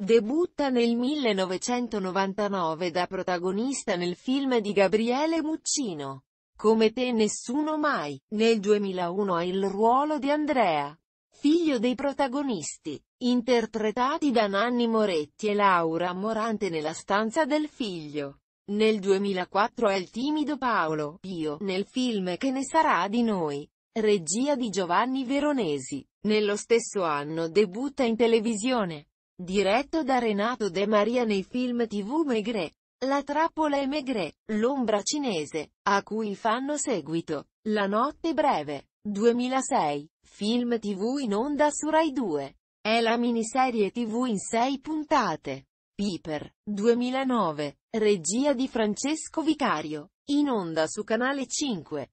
Debutta nel 1999 da protagonista nel film di Gabriele Muccino. Come te nessuno mai, nel 2001 ha il ruolo di Andrea, figlio dei protagonisti, interpretati da Nanni Moretti e Laura Morante nella stanza del figlio. Nel 2004 è il timido Paolo Pio nel film Che ne sarà di noi, regia di Giovanni Veronesi. Nello stesso anno debutta in televisione Diretto da Renato De Maria nei film tv Maigret. La trappola e Maigret, l'ombra cinese, a cui fanno seguito, La notte breve, 2006, film tv in onda su Rai 2. È la miniserie tv in sei puntate. Piper, 2009, regia di Francesco Vicario, in onda su Canale 5.